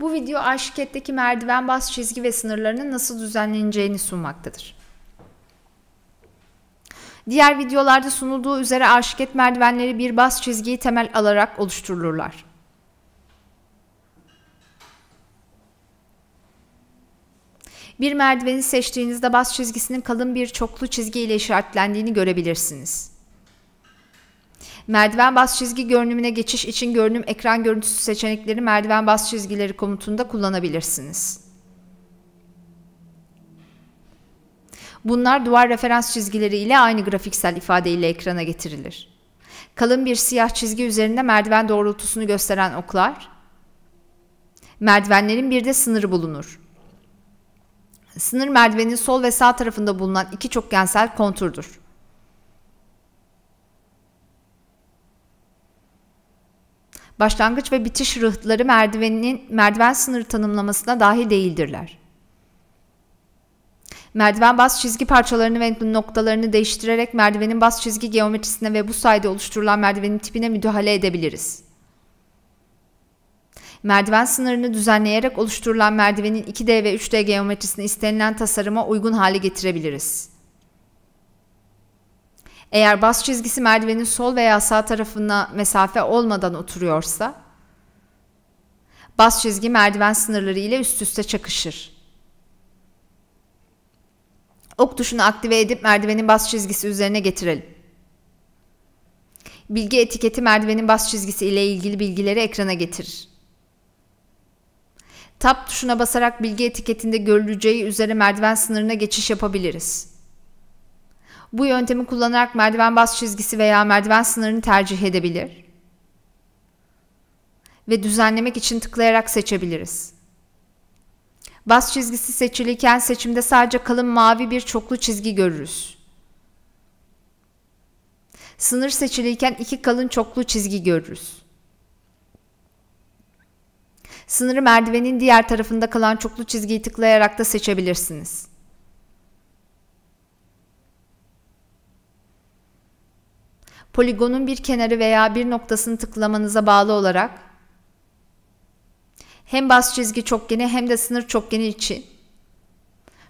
Bu video şirketteki merdiven bas çizgi ve sınırlarının nasıl düzenleneceğini sunmaktadır. Diğer videolarda sunulduğu üzere şirket merdivenleri bir bas çizgiyi temel alarak oluşturulurlar. Bir merdiveni seçtiğinizde bas çizgisinin kalın bir çoklu çizgi ile işaretlendiğini görebilirsiniz. Merdiven bas çizgi görünümüne geçiş için görünüm ekran görüntüsü seçenekleri merdiven bas çizgileri komutunda kullanabilirsiniz. Bunlar duvar referans çizgileri ile aynı grafiksel ifade ile ekrana getirilir. Kalın bir siyah çizgi üzerinde merdiven doğrultusunu gösteren oklar, merdivenlerin bir de sınırı bulunur. Sınır merdivenin sol ve sağ tarafında bulunan iki çokgensel konturdur. başlangıç ve bitiş rıhtları merdivenin merdiven sınırı tanımlamasına dahi değildirler. Merdiven bas çizgi parçalarını ve noktalarını değiştirerek merdivenin bas çizgi geometrisine ve bu sayede oluşturulan merdivenin tipine müdahale edebiliriz. Merdiven sınırını düzenleyerek oluşturulan merdivenin 2D ve 3D geometrisini istenilen tasarıma uygun hale getirebiliriz. Eğer bas çizgisi merdivenin sol veya sağ tarafına mesafe olmadan oturuyorsa bas çizgi merdiven sınırları ile üst üste çakışır. Ok tuşunu aktive edip merdivenin bas çizgisi üzerine getirelim. Bilgi etiketi merdivenin bas çizgisi ile ilgili bilgileri ekrana getirir. Tab tuşuna basarak bilgi etiketinde görüleceği üzere merdiven sınırına geçiş yapabiliriz. Bu yöntemi kullanarak merdiven bas çizgisi veya merdiven sınırını tercih edebilir ve düzenlemek için tıklayarak seçebiliriz. Bas çizgisi seçilirken seçimde sadece kalın mavi bir çoklu çizgi görürüz. Sınır seçilirken iki kalın çoklu çizgi görürüz. Sınırı merdivenin diğer tarafında kalan çoklu çizgiyi tıklayarak da seçebilirsiniz. poligonun bir kenarı veya bir noktasını tıklamanıza bağlı olarak hem bas çizgi çokgeni hem de sınır çokgeni için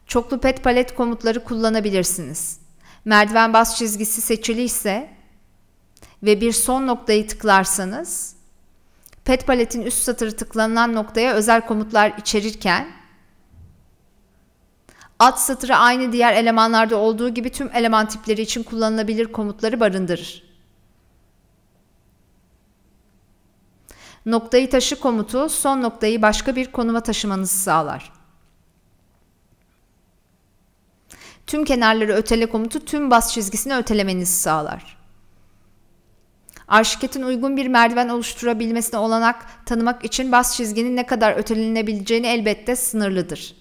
çoklu pet palet komutları kullanabilirsiniz. Merdiven bas çizgisi seçili ise ve bir son noktayı tıklarsanız pet paletin üst satırı tıklanılan noktaya özel komutlar içerirken alt satırı aynı diğer elemanlarda olduğu gibi tüm eleman tipleri için kullanılabilir komutları barındırır. noktayı taşı komutu son noktayı başka bir konuma taşımanızı sağlar. Tüm kenarları ötele komutu tüm bas çizgisini ötelemenizi sağlar. Arşiketin uygun bir merdiven oluşturabilmesine olanak tanımak için bas çizginin ne kadar ötelenebileceğini elbette sınırlıdır.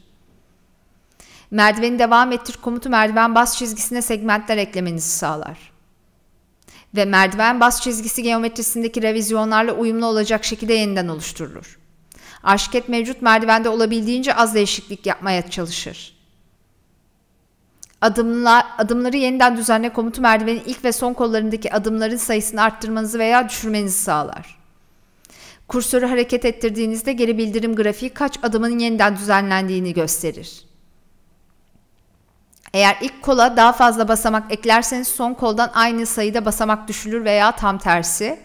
Merdiveni devam ettir komutu merdiven bas çizgisine segmentler eklemenizi sağlar ve merdiven bas çizgisi geometrisindeki revizyonlarla uyumlu olacak şekilde yeniden oluşturulur. Arşiket mevcut merdivende olabildiğince az değişiklik yapmaya çalışır. Adımlar, adımları yeniden düzenle komutu merdivenin ilk ve son kollarındaki adımların sayısını arttırmanızı veya düşürmenizi sağlar. Kursörü hareket ettirdiğinizde geri bildirim grafiği kaç adımın yeniden düzenlendiğini gösterir. Eğer ilk kola daha fazla basamak eklerseniz son koldan aynı sayıda basamak düşülür veya tam tersi.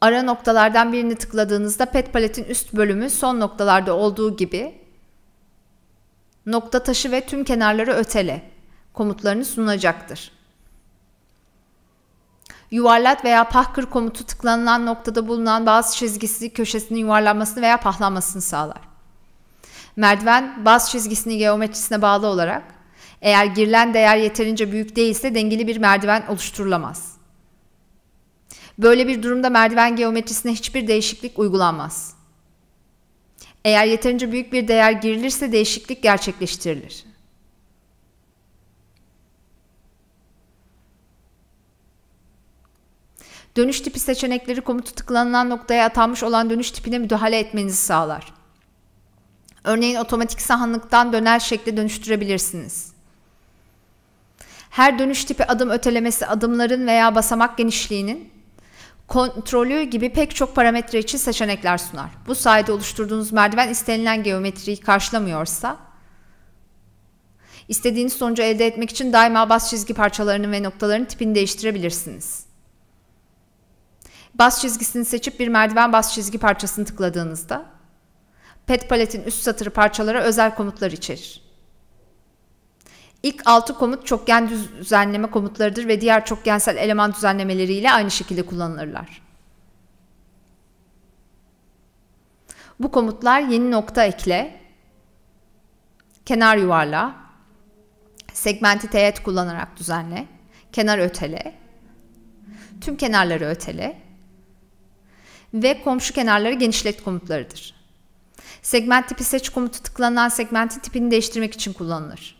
Ara noktalardan birini tıkladığınızda pet paletin üst bölümü son noktalarda olduğu gibi nokta taşı ve tüm kenarları ötele komutlarını sunacaktır. Yuvarlat veya pahkır komutu tıklanılan noktada bulunan bazı çizgisi köşesinin yuvarlanmasını veya pahlanmasını sağlar. Merdiven baz çizgisinin geometrisine bağlı olarak eğer girilen değer yeterince büyük değilse dengeli bir merdiven oluşturulamaz. Böyle bir durumda merdiven geometrisine hiçbir değişiklik uygulanmaz. Eğer yeterince büyük bir değer girilirse değişiklik gerçekleştirilir. Dönüş tipi seçenekleri komutu tıklanılan noktaya atanmış olan dönüş tipine müdahale etmenizi sağlar. Örneğin otomatik sahanlıktan döner şekle dönüştürebilirsiniz. Her dönüş tipi adım ötelemesi adımların veya basamak genişliğinin kontrolü gibi pek çok parametre için seçenekler sunar. Bu sayede oluşturduğunuz merdiven istenilen geometriyi karşılamıyorsa istediğiniz sonucu elde etmek için daima bas çizgi parçalarının ve noktaların tipini değiştirebilirsiniz. Bas çizgisini seçip bir merdiven bas çizgi parçasını tıkladığınızda Pet paletin üst satırı parçalara özel komutlar içerir. İlk altı komut çokgen düzenleme komutlarıdır ve diğer çokgensel eleman düzenlemeleriyle aynı şekilde kullanılırlar. Bu komutlar yeni nokta ekle, kenar yuvarla, segmenti teğet kullanarak düzenle, kenar ötele, tüm kenarları ötele ve komşu kenarları genişlet komutlarıdır. Segment tipi seç komutu tıklanan segmentin tipini değiştirmek için kullanılır.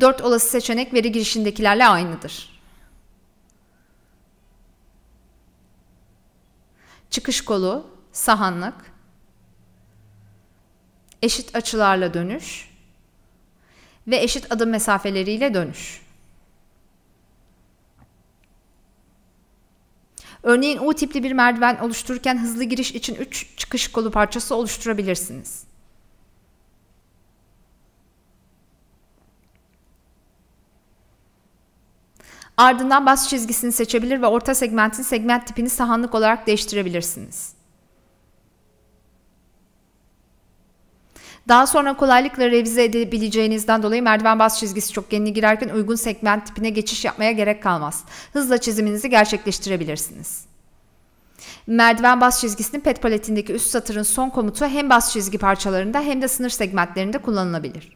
4 olası seçenek veri girişindekilerle aynıdır. Çıkış kolu, sahanlık, eşit açılarla dönüş ve eşit adım mesafeleriyle dönüş. Örneğin U tipli bir merdiven oluştururken hızlı giriş için 3 çıkış kolu parçası oluşturabilirsiniz. Ardından bas çizgisini seçebilir ve orta segmentin segment tipini sahanlık olarak değiştirebilirsiniz. Daha sonra kolaylıkla revize edebileceğinizden dolayı merdiven bas çizgisi çok yeni girerken uygun segment tipine geçiş yapmaya gerek kalmaz. Hızla çiziminizi gerçekleştirebilirsiniz. Merdiven bas çizgisinin pet paletindeki üst satırın son komutu hem bas çizgi parçalarında hem de sınır segmentlerinde kullanılabilir.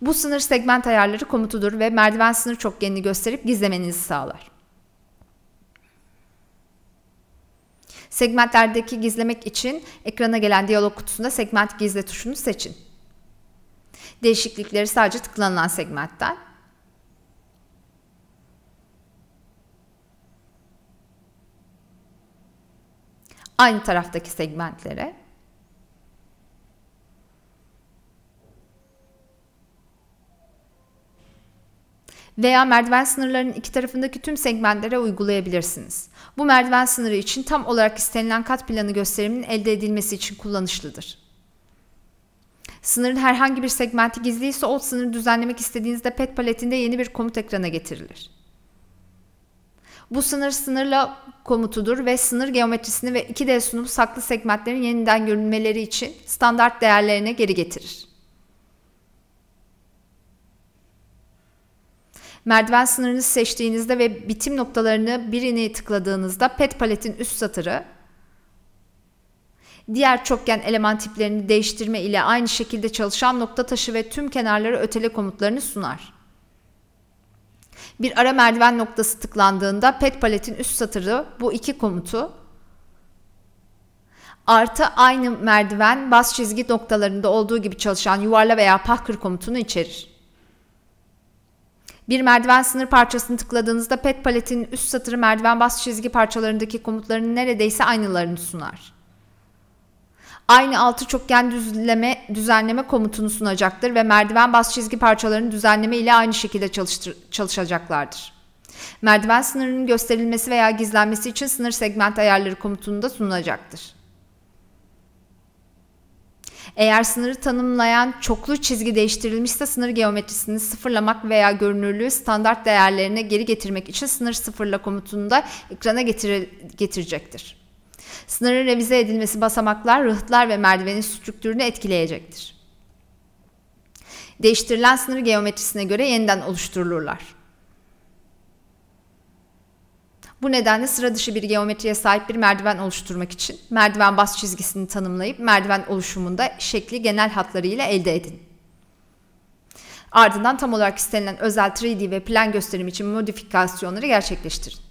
Bu sınır segment ayarları komutudur ve merdiven sınır çokgenini gösterip gizlemenizi sağlar. Segmentlerdeki gizlemek için ekrana gelen diyalog kutusunda segment gizle tuşunu seçin. Değişiklikleri sadece tıklanılan segmentten, aynı taraftaki segmentlere. Veya merdiven sınırlarının iki tarafındaki tüm segmentlere uygulayabilirsiniz. Bu merdiven sınırı için tam olarak istenilen kat planı gösteriminin elde edilmesi için kullanışlıdır. Sınırın herhangi bir segmenti gizliyse o sınırı düzenlemek istediğinizde pet paletinde yeni bir komut ekrana getirilir. Bu sınır sınırla komutudur ve sınır geometrisini ve 2D sunup saklı segmentlerin yeniden görünmeleri için standart değerlerine geri getirir. Merdiven sınırını seçtiğinizde ve bitim noktalarını birini tıkladığınızda pet paletin üst satırı diğer çokgen eleman tiplerini değiştirme ile aynı şekilde çalışan nokta taşı ve tüm kenarları ötele komutlarını sunar. Bir ara merdiven noktası tıklandığında pet paletin üst satırı bu iki komutu artı aynı merdiven bas çizgi noktalarında olduğu gibi çalışan yuvarla veya pahkır komutunu içerir. Bir merdiven sınır parçasını tıkladığınızda pet paletin üst satırı merdiven bas çizgi parçalarındaki komutların neredeyse aynılarını sunar. Aynı altı çokgen düzleme, düzenleme komutunu sunacaktır ve merdiven bas çizgi parçalarının düzenleme ile aynı şekilde çalışacaklardır. Merdiven sınırının gösterilmesi veya gizlenmesi için sınır segment ayarları komutunu da sunulacaktır. Eğer sınırı tanımlayan çoklu çizgi değiştirilmişse sınır geometrisini sıfırlamak veya görünürlüğü standart değerlerine geri getirmek için sınır sıfırla komutunu da ekrana getire, getirecektir. Sınırın revize edilmesi basamaklar, rıhtlar ve merdivenin strüktürünü etkileyecektir. Değiştirilen sınır geometrisine göre yeniden oluşturulurlar. Bu nedenle sıra dışı bir geometriye sahip bir merdiven oluşturmak için merdiven bas çizgisini tanımlayıp merdiven oluşumunda şekli genel hatlarıyla elde edin. Ardından tam olarak istenilen özel 3D ve plan gösterimi için modifikasyonları gerçekleştirin.